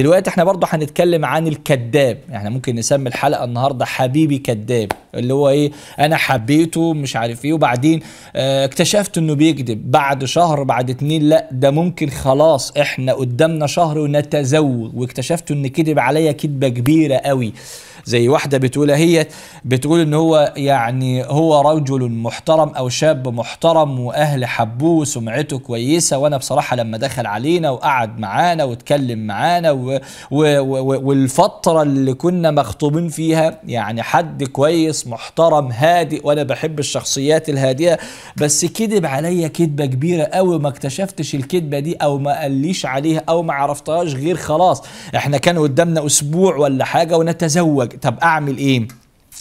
دلوقتي احنا برضو هنتكلم عن الكذاب احنا يعني ممكن نسمي الحلقه النهارده حبيبي كذاب اللي هو ايه انا حبيته مش عارف ايه وبعدين اه اكتشفت انه بيكذب بعد شهر بعد اتنين لا ده ممكن خلاص احنا قدامنا شهر ونتزوج واكتشفت ان كذب عليا كذبه كبيره قوي زي واحده بتقول هي بتقول ان هو يعني هو رجل محترم او شاب محترم واهل حبوه وسمعته كويسه وانا بصراحه لما دخل علينا وقعد معانا واتكلم معانا و... و... و... والفتره اللي كنا مخطوبين فيها يعني حد كويس محترم هادئ وانا بحب الشخصيات الهادئه بس كذب عليا كذبه كبيره قوي ما اكتشفتش الكذبه دي او ما قاليش عليها او ما عرفتهاش غير خلاص احنا كان قدامنا اسبوع ولا حاجه ونتزوج طب اعمل ايه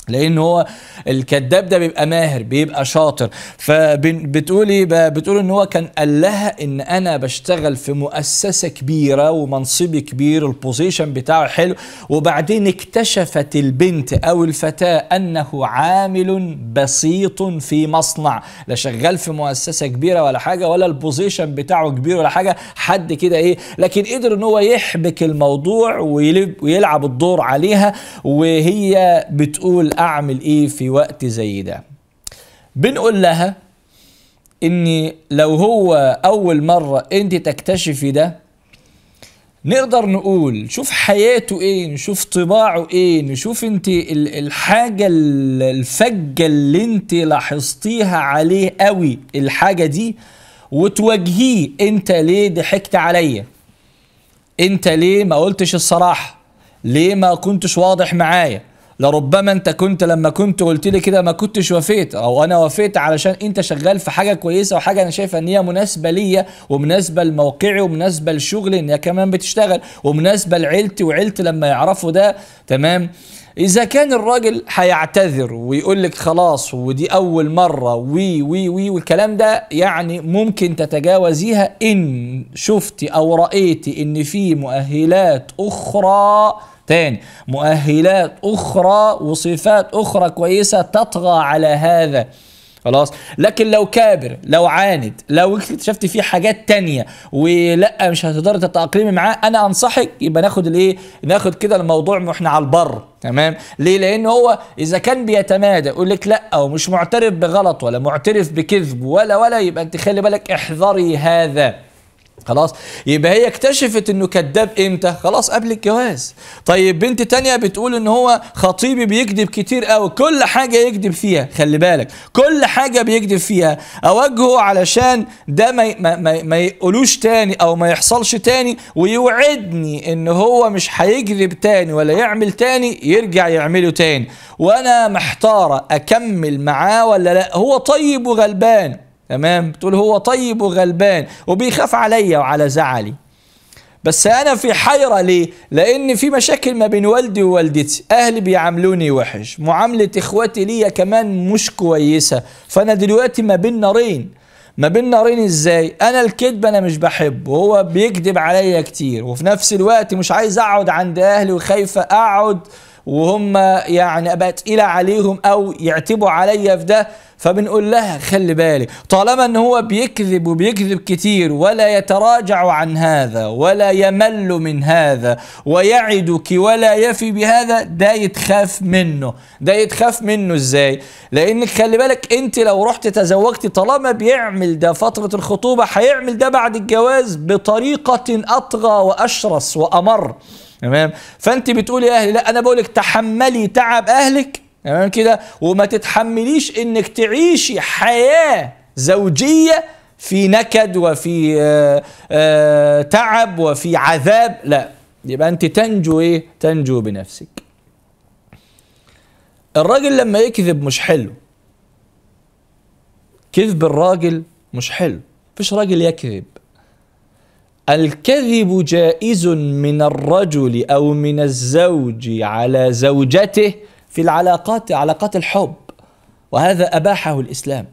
لان هو الكذاب ده بيبقى ماهر بيبقى شاطر فبتقول ايه بتقول ان هو كان قال لها ان انا بشتغل في مؤسسه كبيره ومنصبي كبير البوزيشن بتاعه حلو وبعدين اكتشفت البنت او الفتاه انه عامل بسيط في مصنع لا شغال في مؤسسه كبيره ولا حاجه ولا البوزيشن بتاعه كبير ولا حاجه حد كده ايه لكن قدر ان هو يحبك الموضوع ويلعب الدور عليها وهي بتقول اعمل ايه في وقت زي ده بنقول لها ان لو هو اول مرة انت تكتشفي ده نقدر نقول شوف حياته ايه نشوف طباعه ايه نشوف انت الحاجة الفجة اللي انت لاحظتيها عليه قوي الحاجة دي وتواجهيه انت ليه ضحكت عليا انت ليه ما قلتش الصراحة ليه ما كنتش واضح معايا لربما انت كنت لما كنت قلت لي كده ما كنتش وافيت او انا وافيت علشان انت شغال في حاجه كويسه وحاجه انا شايفه ان هي مناسبه ليا ومناسبه لموقعي ومناسبه لشغلي ان هي كمان بتشتغل ومناسبه لعيلتي وعيلتي لما يعرفوا ده تمام اذا كان الراجل هيعتذر ويقول لك خلاص ودي اول مره وي وي وي والكلام ده يعني ممكن تتجاوزيها ان شفتي او رايتي ان في مؤهلات اخرى تاني مؤهلات أخرى وصفات أخرى كويسة تطغى على هذا خلاص لكن لو كابر لو عاند لو اكتشفت فيه حاجات تانية ولا مش هتقدر تتأقلمي معاه انا انصحك يبقى ناخد الايه ناخد كده الموضوع واحنا على البر تمام ليه لان هو اذا كان بيتمادى يقول لك لا او مش معترف بغلط ولا معترف بكذب ولا ولا يبقى انت خلي بالك احذري هذا خلاص يبقى هي اكتشفت انه كذاب امتى خلاص قبل الجواز طيب بنت تانية بتقول ان هو خطيبي بيكذب كتير قوي كل حاجة يكذب فيها خلي بالك كل حاجة بيكذب فيها اوجهه علشان ده ما, ما, ما, ما يقولوش تاني او ما يحصلش تاني ويوعدني ان هو مش هيكذب تاني ولا يعمل تاني يرجع يعمله تاني وانا محتارة اكمل معاه ولا لا هو طيب وغلبان تمام بتقول هو طيب وغلبان وبيخاف عليا وعلى زعلي بس انا في حيرة ليه لان في مشاكل ما بين والدي ووالدتي اهلي بيعاملوني وحش معاملة اخواتي ليا كمان مش كويسة فانا دلوقتي ما بين نارين ما بين نارين ازاي انا الكذب انا مش بحبه هو بيكذب عليا كتير وفي نفس الوقت مش عايز اقعد عند اهلي وخايفة اقعد وهم يعني ابقى تقيله عليهم او يعتبوا عليا في ده فبنقول لها خلي بالك طالما ان هو بيكذب وبيكذب كتير ولا يتراجع عن هذا ولا يمل من هذا ويعدك ولا يفي بهذا ده يتخاف منه ده يتخاف منه ازاي لانك خلي بالك انت لو رحت تزوجت طالما بيعمل ده فترة الخطوبة هيعمل ده بعد الجواز بطريقة اطغى واشرس وامر تمام فانت بتقولي يا اهلي لا انا بقول لك تحملي تعب اهلك تمام كده وما تتحمليش انك تعيشي حياه زوجيه في نكد وفي آآ آه، آآ آه، تعب وفي عذاب لا يبقى انت تنجو ايه تنجو بنفسك الراجل لما يكذب مش حلو كذب الراجل مش حلو مفيش راجل يكذب الكذب جائز من الرجل أو من الزوج على زوجته في العلاقات علاقات الحب وهذا أباحه الإسلام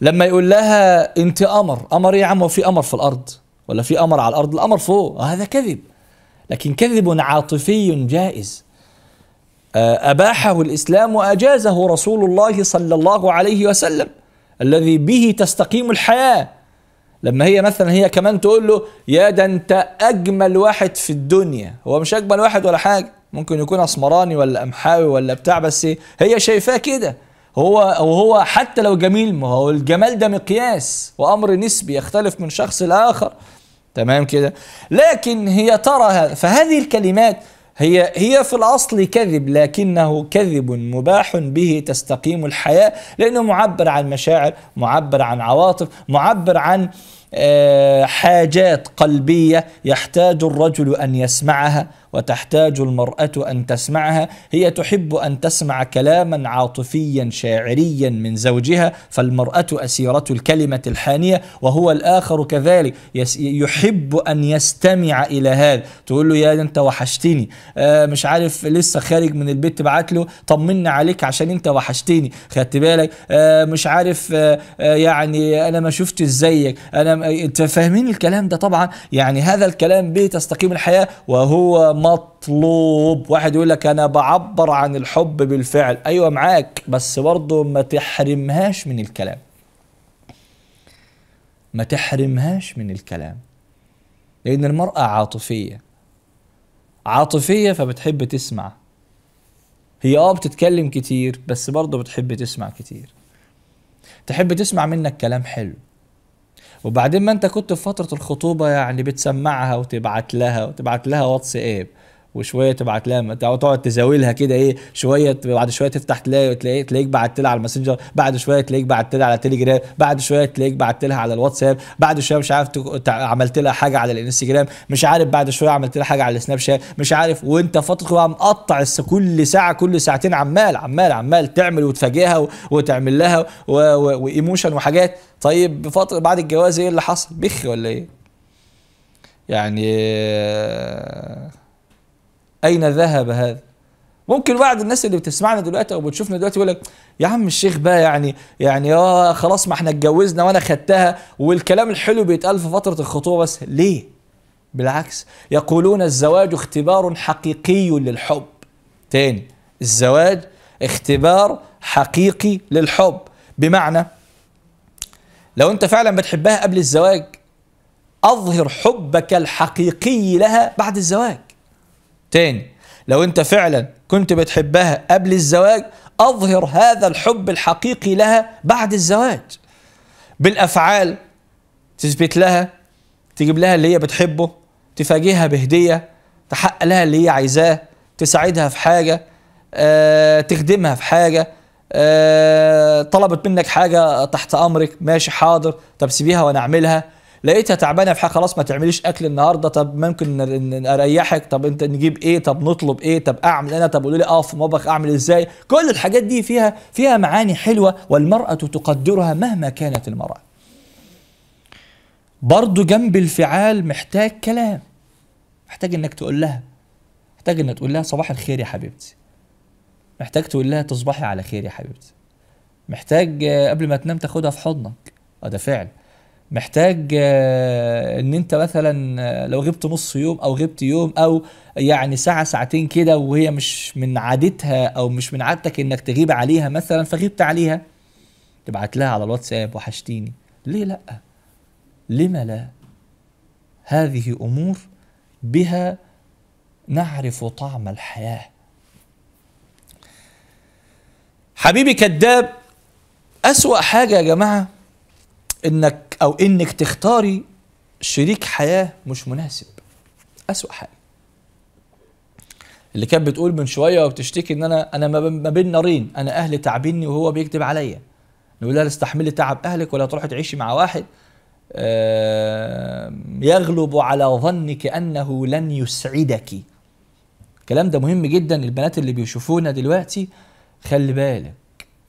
لما يقول لها أنت أمر أمر يا عم وفي أمر في الأرض ولا في أمر على الأرض الأمر فوق هذا كذب لكن كذب عاطفي جائز آه، أباحه الإسلام وأجازه رسول الله صلى الله عليه وسلم الذي به تستقيم الحياة لما هي مثلا هي كمان تقول له يا ده انت اجمل واحد في الدنيا هو مش اجمل واحد ولا حاجه ممكن يكون اسمراني ولا امحاوي ولا بتاع بس هي شايفاه كده هو وهو حتى لو جميل ما هو الجمال ده مقياس وامر نسبي يختلف من شخص لاخر تمام كده لكن هي ترى هذا فهذه الكلمات هي هي في الأصل كذب لكنه كذب مباح به تستقيم الحياة لأنه معبر عن مشاعر معبر عن عواطف معبر عن آه، حاجات قلبية يحتاج الرجل أن يسمعها وتحتاج المرأة أن تسمعها هي تحب أن تسمع كلاما عاطفيا شاعريا من زوجها فالمرأة أسيرة الكلمة الحانية وهو الآخر كذلك يحب أن يستمع إلى هذا تقول له يا أنت وحشتني آه مش عارف لسه خارج من البيت تبعت له طمنا عليك عشان أنت وحشتني خدت بالك آه مش عارف آه, آه، يعني أنا ما شفتش زيك أنا فاهمين الكلام ده طبعا يعني هذا الكلام به تستقيم الحياة وهو مطلوب واحد يقول لك انا بعبر عن الحب بالفعل ايوه معاك بس برضه ما تحرمهاش من الكلام ما تحرمهاش من الكلام لان المراه عاطفيه عاطفيه فبتحب تسمع هي اه بتتكلم كتير بس برضه بتحب تسمع كتير تحب تسمع منك كلام حلو وبعدين ما انت كنت في فتره الخطوبه يعني بتسمعها وتبعت لها وتبعت لها واتس إيه. وشويه تبعت لها تقعد تزاولها كده ايه شويه بعد شويه تفتح تلاقي تلاقي تلاقيك بعت لها على الماسنجر بعد شويه تلاقيك بعت لها على تليجرام بعد شويه تلاقيك بعت لها على الواتساب بعد شويه مش عارف عملت لها حاجه على الانستجرام مش عارف بعد شويه عملت لها حاجه على السناب شات مش عارف وانت فتره بقى مقطع كل ساعه كل ساعتين عمال عمال عمال تعمل وتفاجئها وتعمل لها وايموشن وحاجات طيب بفتره بعد الجواز ايه اللي حصل بخ ولا ايه يعني اين ذهب هذا ممكن بعض الناس اللي بتسمعنا دلوقتي او بتشوفنا دلوقتي يقول لك يا عم الشيخ بقى يعني يعني اه خلاص ما احنا اتجوزنا وانا خدتها والكلام الحلو بيتقال في فتره الخطوبه بس ليه؟ بالعكس يقولون الزواج اختبار حقيقي للحب. تاني الزواج اختبار حقيقي للحب بمعنى لو انت فعلا بتحبها قبل الزواج اظهر حبك الحقيقي لها بعد الزواج. تاني لو انت فعلا كنت بتحبها قبل الزواج اظهر هذا الحب الحقيقي لها بعد الزواج بالافعال تثبت لها تجيب لها اللي هي بتحبه تفاجئها بهديه تحقق لها اللي هي عايزاه تساعدها في حاجه أه تخدمها في حاجه أه طلبت منك حاجه تحت امرك ماشي حاضر طب سيبيها وانا اعملها لقيتها تعبانه في حاجه خلاص ما تعمليش اكل النهارده طب ممكن اريحك طب انت نجيب ايه طب نطلب ايه طب اعمل انا طب قولوا لي اقف آه، في المطبخ اعمل ازاي كل الحاجات دي فيها فيها معاني حلوه والمراه تقدرها مهما كانت المراه برضه جنب الفعال محتاج كلام محتاج انك تقول لها محتاج انك تقول لها صباح الخير يا حبيبتي محتاج تقول لها تصبحي على خير يا حبيبتي محتاج آه، قبل ما تنام تاخدها في حضنك اه ده فعل محتاج آه، ان انت مثلا آه، لو غبت نص يوم او غبت يوم او يعني ساعة ساعتين كده وهي مش من عادتها او مش من عادتك انك تغيب عليها مثلا فغبت عليها تبعت لها على الواتساب وحشتيني ليه لا لما لا هذه امور بها نعرف طعم الحياه حبيبي كذاب اسوا حاجه يا جماعه انك أو إنك تختاري شريك حياة مش مناسب أسوأ حاجة اللي كانت بتقول من شويه وبتشتكي ان انا انا ما بين نارين انا اهلي تعبني وهو بيكذب عليا نقول لها استحملي تعب اهلك ولا تروحي تعيشي مع واحد يغلب على ظنك انه لن يسعدك الكلام ده مهم جدا البنات اللي بيشوفونا دلوقتي خلي بالك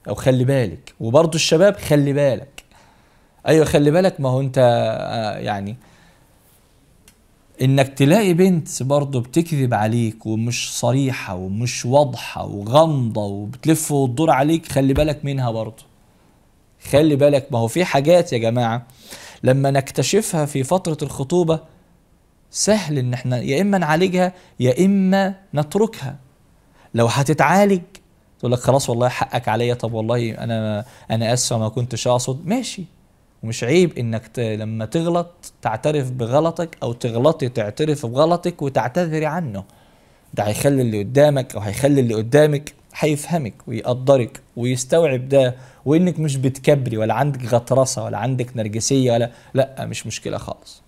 او خلي بالك وبرضه الشباب خلي بالك ايوه خلي بالك ما هو انت آه، يعني انك تلاقي بنت برضه بتكذب عليك ومش صريحه ومش واضحه وغامضه وبتلف وتدور عليك خلي بالك منها برضه خلي بالك ما هو في حاجات يا جماعه لما نكتشفها في فتره الخطوبه سهل ان احنا يا اما نعالجها يا اما نتركها لو هتتعالج تقول لك خلاص والله حقك عليا طب والله انا انا اسفه ما كنتش اقصد ماشي ومش عيب انك ت... لما تغلط تعترف بغلطك او تغلطي تعترف بغلطك وتعتذري عنه ده هيخلي اللي قدامك او هيخلي اللي قدامك هيفهمك ويقدرك ويستوعب ده وانك مش بتكبري ولا عندك غطرسه ولا عندك نرجسيه ولا لا مش مشكله خالص